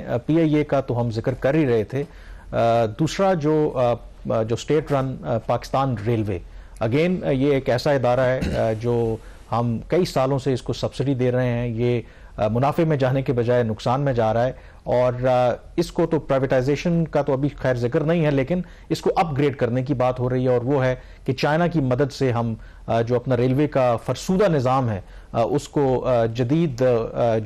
PIA का तो हम जिक्र कर ही रहे थे दूसरा जो जो state run Pakistan railway again ये एक ऐसा इदारा है जो हम कई सालों से इसको सब्सिडी दे रहे हैं ये मुनाफे में जाने के बजाय नुकसान में जा रहा है और इसको तो प्राइवेटाइजेशन का तो अभी खैर जिक्र नहीं है लेकिन इसको अपग्रेड करने की बात हो रही है और वो है कि चाइना की मदद से हम जो अपना रेलवे का फरसूदा निज़ाम है उसको जदीद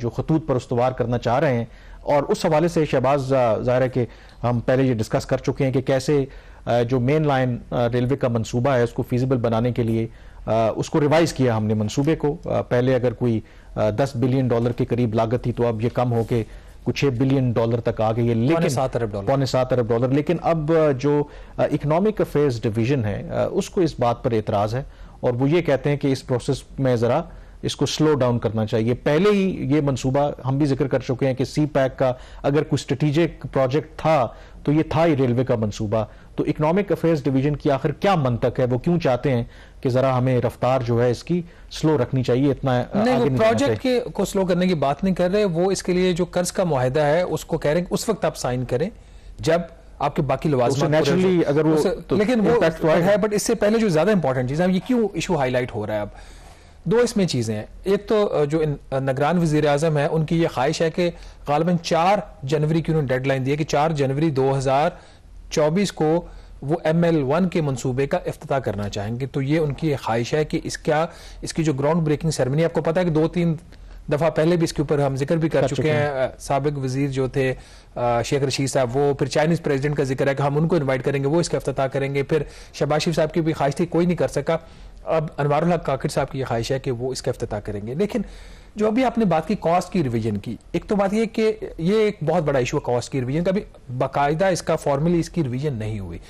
जो खतूत पर उसवार करना चाह रहे हैं और उस हवाले से शहबाज ज़ाहिर है कि हम पहले ये डिस्कस कर चुके हैं कि कैसे जो मेन लाइन रेलवे का मंसूबा है उसको फिजिबल बनाने के लिए उसको रिवाइज़ किया हमने मंसूबे को पहले अगर कोई दस बिलियन डॉलर के करीब लागत थी तो अब ये कम हो के कुछ छह बिलियन डॉलर तक आ गई है लेकिन सात अरब डॉलर पौने सात अरब डॉलर लेकिन अब जो इकोनॉमिक अफेयर्स डिवीजन है उसको इस बात पर एतराज़ है और वो ये कहते हैं कि इस प्रोसेस में ज़रा इसको स्लो डाउन करना चाहिए पहले ही ये मंसूबा हम भी जिक्र कर चुके हैं कि सी पैक का अगर कोई स्ट्रेटिजिक प्रोजेक्ट था तो ये था ही रेलवे का मंसूबा तो इकोनॉमिक अफेयर्स डिवीजन की आखिर क्या तक है वो क्यों चाहते हैं कि जरा हमें रफ्तार जो है इसकी स्लो रखनी चाहिए इतना नहीं वो प्रोजेक्ट के को स्लो करने की बात नहीं कर रहे वो इसके लिए जो कर्ज का माहिदा है उसको कह रहे हैं उस वक्त आप साइन करें जब आपके बाकी लवाजमा नेचुरली अगर वो तो लेकिन वो तो है बट इससे पहले जो ज्यादा इंपॉर्टेंट चीज है ये क्यों इशू हाईलाइट हो रहा है अब दो इसमें चीज़ें हैं एक तो जो नगरान वजीर अजम है उनकी ये ख्वाहिश है कि गालबन चार जनवरी की उन्होंने डेडलाइन दी है कि चार जनवरी दो हज़ार चौबीस को वो एम एल वन के मनसूबे का अफ्ताह करना चाहेंगे तो ये उनकी ख्वाहिश है कि इसका इसकी जो ग्राउंड ब्रेकिंग सेरेमनी आपको पता है कि दो तीन दफ़ा पहले भी इसके ऊपर हम जिक्र भी कर, कर चुके, चुके हैं सबक वजीर जो थे शेख रशीद साहब वो फिर चाइनीज़ प्रेसिडेंट का जिक्र है कि हम उनको इन्वाइट करेंगे वो इसका अफ्ताह करेंगे फिर शबाशिफ साहब की भी ख्वाहिश थी कोई नहीं कर सका अब अनवर हक काकिर साहब की यह ख्वाहिश है कि वो इसका अफ्ताह करेंगे लेकिन जो अभी आपने बात की कॉस्ट की रिवीजन की एक तो बात यह कि ये एक बहुत बड़ा इशू है कॉस्ट की रिवीजन का अभी बाकायदा इसका फॉर्मली इसकी रिवीजन नहीं हुई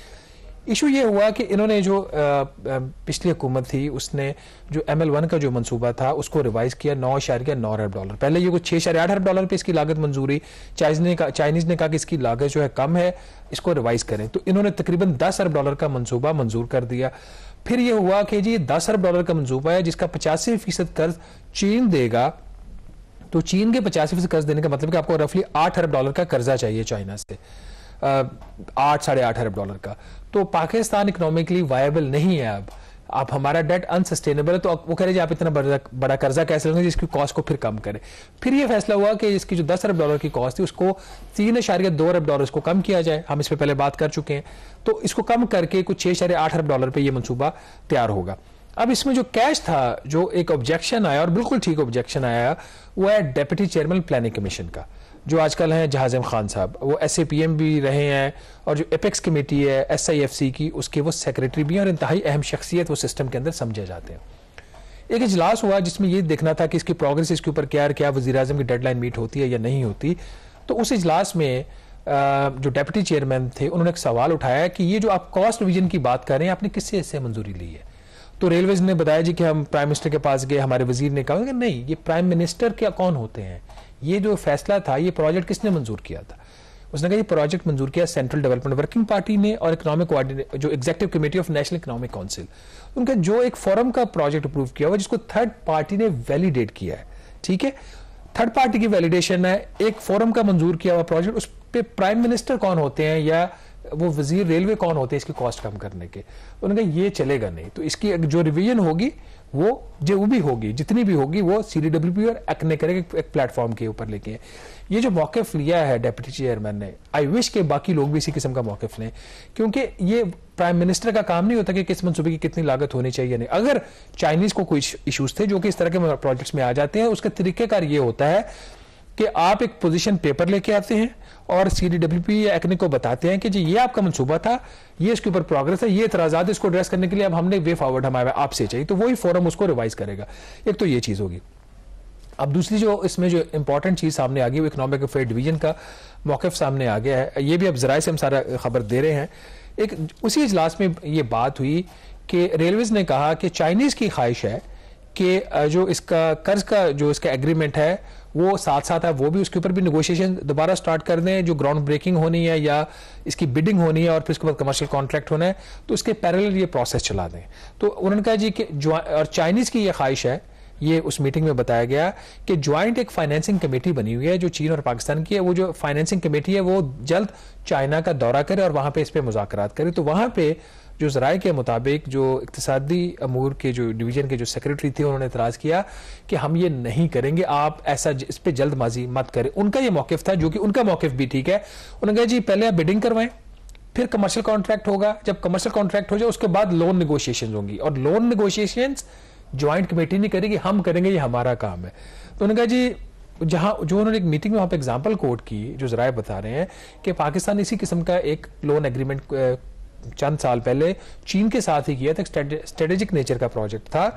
इशू ये हुआ कि इन्होंने जो पिछली हुकूमत थी उसने जो एम एल वन का जो मनसूबा था उसको रिवाइज किया नौ इशारिया नौ अरब डॉलर पहले ये कुछ छः इशारे आठ अरब डॉलर पर इसकी लागत मंजूरी चाइनीज ने कहा चाइनीज ने कहा कि इसकी लागत जो है कम है इसको रिवाइज करें तो इन्होंने तकरीबन दस अरब डॉलर का मनसूबा मंजूर कर दिया फिर यह हुआ कि जी दस अरब डॉलर का मंजूबा है जिसका पचासी फीसद कर्ज चीन देगा तो चीन के पचासी फीसद कर्ज देने का मतलब कि आपको रफली आठ अरब डॉलर का कर्जा चाहिए चाइना से आठ साढ़े आठ अरब डॉलर का तो पाकिस्तान इकोनॉमिकली वायबल नहीं है अब आप हमारा डेट अनसस्टेनेबल है तो वो कह रहे जी आप इतना बड़ा, कर्जा कैसे लेंगे जिसकी कॉस्ट को फिर कम करें फिर ये फैसला हुआ कि इसकी जो दस अरब डॉलर की कॉस्ट थी उसको तीन इशारे दो अरब डॉलर को कम किया जाए हम इस पर पहले बात कर चुके हैं तो इसको कम करके कुछ छह इशारे आठ अरब डॉलर पर यह मनसूबा तैयार होगा अब इसमें जो कैश था जो एक ऑब्जेक्शन आया और बिल्कुल ठीक ऑब्जेक्शन आया वो है डेप्यूटी चेयरमैन प्लानिंग कमीशन का जो आजकल हैं जहाज़म खान साहब वो एस ए पी एम भी रहे हैं और जो एपेक्स कमेटी है एस आई एफ सी की उसके वो सेक्रेटरी भी हैं और इंतहाई अहम शख्सियत वो सिस्टम के अंदर समझे जाते हैं एक इजलास हुआ जिसमें ये देखना था कि इसकी प्रोग्रेस इसके ऊपर क्या क्या वजी अजम की डेडलाइन मीट होती है या नहीं होती तो उस इजलास में जो डेप्टी चेयरमैन थे उन्होंने एक सवाल उठाया कि ये जो आप कॉस्ट रिविजन की बात कर रहे हैं आपने किससे इससे मंजूरी ली है तो रेलवेज ने बताया जी कि हम प्राइम मिनिस्टर के पास गए हमारे वजीर ने कहा कि नहीं ये प्राइम मिनिस्टर क्या कौन होते हैं ये जो फैसला था ये प्रोजेक्ट किसने मंजूर किया था उसने कहा ये प्रोजेक्ट मंजूर किया सेंट्रल डेवलपमेंट वर्किंग पार्टी ने और इकोनॉमिक जो executive committee of national economic council उनका जो एक फॉरम का प्रोजेक्ट अप्रूव किया हुआ जिसको थर्ड पार्टी ने वैलिडेट किया है ठीक है थर्ड पार्टी की वैलिडेशन है एक फोरम का मंजूर किया हुआ प्रोजेक्ट उस पर प्राइम मिनिस्टर कौन होते हैं या वो वजीर रेलवे कौन होते हैं इसकी कॉस्ट कम करने के उन्होंने कहा ये चलेगा नहीं तो इसकी जो रिविजन होगी वो जो भी होगी जितनी भी होगी वो सी डी डब्ल्यू पी और एक ने करेगा एक प्लेटफॉर्म के ऊपर लेके ये जो मौकफ लिया है डेप्यूटी चेयरमैन ने आई विश के बाकी लोग भी इसी किस्म का मौकफ लें क्योंकि ये प्राइम मिनिस्टर का काम नहीं होता कि किस मनसूबे की कितनी लागत होनी चाहिए नहीं अगर चाइनीज को कोई इशूज थे जो कि इस तरह के प्रोजेक्ट्स में आ जाते हैं उसका तरीकेकार ये होता है कि आप एक पोजीशन पेपर लेके आते हैं और सी डी डब्ल्यू पी एक्ने को बताते हैं कि जी ये आपका मनसूबा था ये इसके ऊपर प्रोग्रेस है ये इतराजात इसको एड्रेस करने के लिए अब हमने वे फॉरवर्ड हमारे आपसे चाहिए तो वही फोरम उसको रिवाइज करेगा एक तो ये चीज़ होगी अब दूसरी जो इसमें जो इंपॉर्टेंट चीज़ सामने आ गई वो इकोनॉमिक अफेयर डिवीजन का मौकफ सामने आ गया है ये भी अब जराए से हम सारा खबर दे रहे हैं एक उसी इजलास में ये बात हुई कि रेलवेज़ ने कहा कि चाइनीज़ की ख्वाहिश है कि जो इसका कर्ज का जो इसका एग्रीमेंट है वो साथ साथ है वो भी उसके ऊपर भी निगोशिएशन दोबारा स्टार्ट कर दें जो ग्राउंड ब्रेकिंग होनी है या इसकी बिडिंग होनी है और फिर उसके बाद कमर्शियल कॉन्ट्रैक्ट होना है तो उसके पैरल ये प्रोसेस चला दें तो उन्होंने कहा जी कि और चाइनीज़ की ये ख्वाहिश है ये उस मीटिंग में बताया गया कि ज्वाइंट एक फाइनेंसिंग कमेटी बनी हुई है जो चीन और पाकिस्तान की है वो जो फाइनेंसिंग कमेटी है वो जल्द चाइना का दौरा करे और वहां पे इस पर मुजाकर करे तो वहां पे जो जराये के मुताबिक जो इकतदी अमूर के जो डिवीजन के जो सेक्रेटरी थे उन्होंने इतराज़ किया कि हम ये नहीं करेंगे आप ऐसा इस पर जल्दबाजी मत करें उनका यह मौकफ था जो कि उनका मौकफ भी ठीक है उन्होंने कहा जी पहले आप बिडिंग करवाएं फिर कमर्शियल कॉन्ट्रैक्ट होगा जब कमर्शियल कॉन्ट्रैक्ट हो जाए उसके बाद लोन निगोशिएशन होंगी और लोन निगोशिएशन ज्वाइंट कमेटी नहीं करेगी हम करेंगे ये हमारा काम है तो उन्होंने कहा जी जहां जो उन्होंने एक मीटिंग में वहां पर एग्जाम्पल कोट की जो जराये बता रहे हैं कि पाकिस्तान इसी किस्म का एक लोन एग्रीमेंट चंद साल पहले चीन के साथ ही किया था स्ट्रेटेजिक नेचर का प्रोजेक्ट था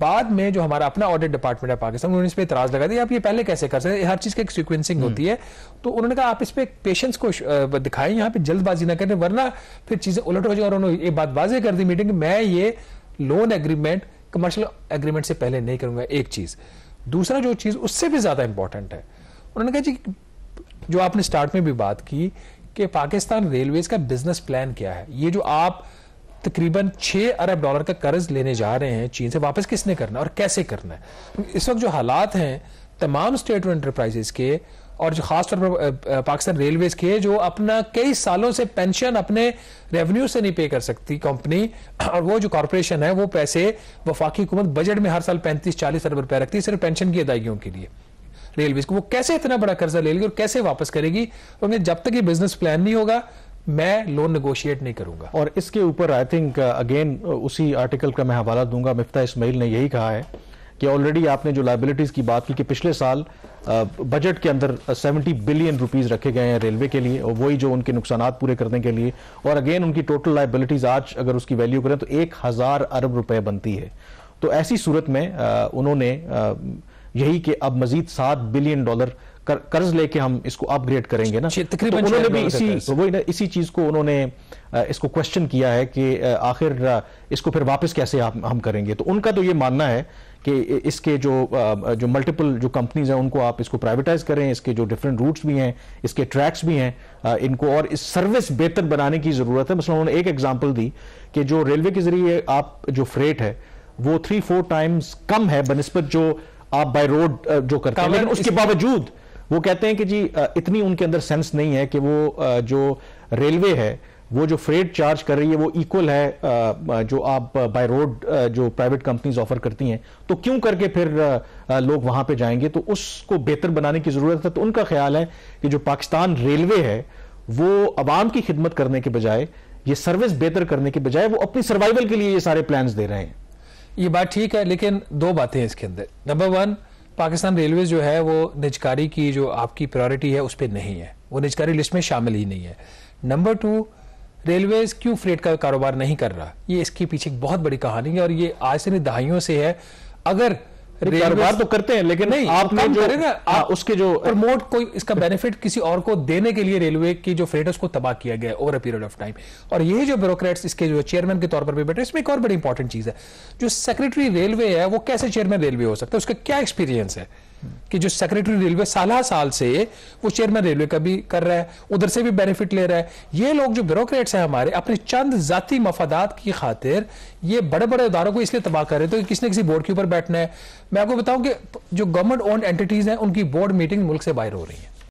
बाद में जो हमारा अपना ऑडिट डिपार्टमेंट है पाकिस्तान उन्होंने इस पर इतराज लगा दिया आप ये पहले कैसे कर सकते हर चीज की एक सिक्वेंसिंग होती है हम्म। तो उन्होंने कहा आप इस पर पेशेंस को दिखाएं यहां पे जल्दबाजी ना करें वरना फिर चीजें उलट हो जाए और उन्होंने एक बात वाजे कर दी मीटिंग मैं ये लोन एग्रीमेंट कमर्शियल एग्रीमेंट से पहले नहीं करूंगा एक चीज दूसरा जो चीज उससे भी ज्यादा इंपॉर्टेंट है उन्होंने कहा जी जो आपने स्टार्ट में भी बात की कि पाकिस्तान रेलवेज का बिजनेस प्लान क्या है ये जो आप तकरीबन छह अरब डॉलर का कर्ज लेने जा रहे हैं चीन से वापस किसने करना है और कैसे करना है इस वक्त जो हालात हैं तमाम स्टेट और इंटरप्राइजेस के और जो खासतौर पर पाकिस्तान रेलवेज के जो अपना कई सालों से पेंशन अपने रेवेन्यू से नहीं पे कर सकती कंपनी और वो जो कॉरपोरेशन है वो पैसे वफाकी हुकूमत बजट में हर साल पैंतीस चालीस अरब रुपए रखती है सिर्फ पेंशन की अदायगियों के लिए रेलवे को वो कैसे इतना बड़ा कर्जा ले लेगी और कैसे वापस करेगी तो जब तक ये बिजनेस प्लान नहीं होगा मैं लोन नेगोशिएट नहीं करूंगा और इसके ऊपर आई थिंक अगेन उसी आर्टिकल का मैं हवाला दूंगा मिफ्ता इसमाइल ने यही कहा है कि ऑलरेडी आपने जो लाइबिलिटीज़ की बात की कि पिछले साल बजट uh, के अंदर 70 बिलियन रुपीस रखे गए हैं रेलवे के लिए और वही जो उनके नुकसान पूरे करने के लिए और अगेन उनकी टोटल लाइबिलिटीज़ आज अगर उसकी वैल्यू करें तो एक हज़ार अरब रुपए बनती है तो ऐसी सूरत में uh, उन्होंने uh, यही कि अब मजीद सात बिलियन डॉलर कर, कर्ज लेके हम इसको अपग्रेड करेंगे ना तो उन्होंने भी इसी तो वही ना इसी चीज को उन्होंने इसको क्वेश्चन किया है कि आखिर इसको फिर वापस कैसे हम, हम करेंगे तो उनका तो ये मानना है कि इसके जो जो मल्टीपल जो कंपनीज हैं उनको आप इसको प्राइवेटाइज करें इसके जो डिफरेंट रूट्स भी हैं इसके ट्रैक्स भी हैं इनको और इस सर्विस बेहतर बनाने की ज़रूरत है मसलन उन्होंने एक एग्जांपल दी कि जो रेलवे के ज़रिए आप जो फ्रेट है वो थ्री फोर टाइम्स कम है बनस्पत जो आप बाय रोड uh, जो करते हैं लेकिन उसके बावजूद वो कहते हैं कि जी uh, इतनी उनके अंदर सेंस नहीं है कि वो uh, जो रेलवे है वो जो फ्रेट चार्ज कर रही है वो इक्वल है जो आप बाय रोड जो प्राइवेट कंपनीज ऑफर करती हैं तो क्यों करके फिर लोग वहां पे जाएंगे तो उसको बेहतर बनाने की जरूरत है तो उनका ख्याल है कि जो पाकिस्तान रेलवे है वो आवाम की खिदमत करने के बजाय ये सर्विस बेहतर करने के बजाय वो अपनी सर्वाइवल के लिए ये सारे प्लान्स दे रहे हैं ये बात ठीक है लेकिन दो बातें इसके अंदर नंबर वन पाकिस्तान रेलवे जो है वो निजकारी की जो आपकी प्रायोरिटी है उस पर नहीं है वो निजकारी लिस्ट में शामिल ही नहीं है नंबर टू रेलवेज क्यों फ्रेट का कारोबार नहीं कर रहा ये इसके पीछे एक बहुत बड़ी कहानी है और ये आज से नहीं दहाइयों से है अगर कारोबार तो करते हैं लेकिन नहीं आपने जो करेगा हाँ। उसके जो प्रमोट कोई इसका बेनिफिट किसी और को देने के लिए रेलवे की जो फ्रेटर्स उसको तबाह किया गया over a period of time और ये जो ब्यूरोक्रेट्स इसके जो चेयरमैन के तौर पर भी बैठे इसमें एक और बड़ी इंपॉर्टेंट चीज है जो सेक्रेटरी रेलवे है वो कैसे चेयरमैन रेलवे हो सकता है उसका क्या एक्सपीरियंस है कि जो सेक्रेटरी रेलवे साल साल से वो चेयरमैन रेलवे का भी कर रहा है उधर से भी बेनिफिट ले रहा है ये लोग जो ब्यूरोक्रेट्स हैं हमारे अपने चंद जाति मफादात की खातिर ये बड़े बड़े उदारों को इसलिए तबाह कर रहे थे तो कि किसी किसी बोर्ड के ऊपर बैठना है मैं आपको बताऊं कि जो गवर्नमेंट ओन एंटिटीज हैं उनकी बोर्ड मीटिंग मुल्क से बाहर हो रही है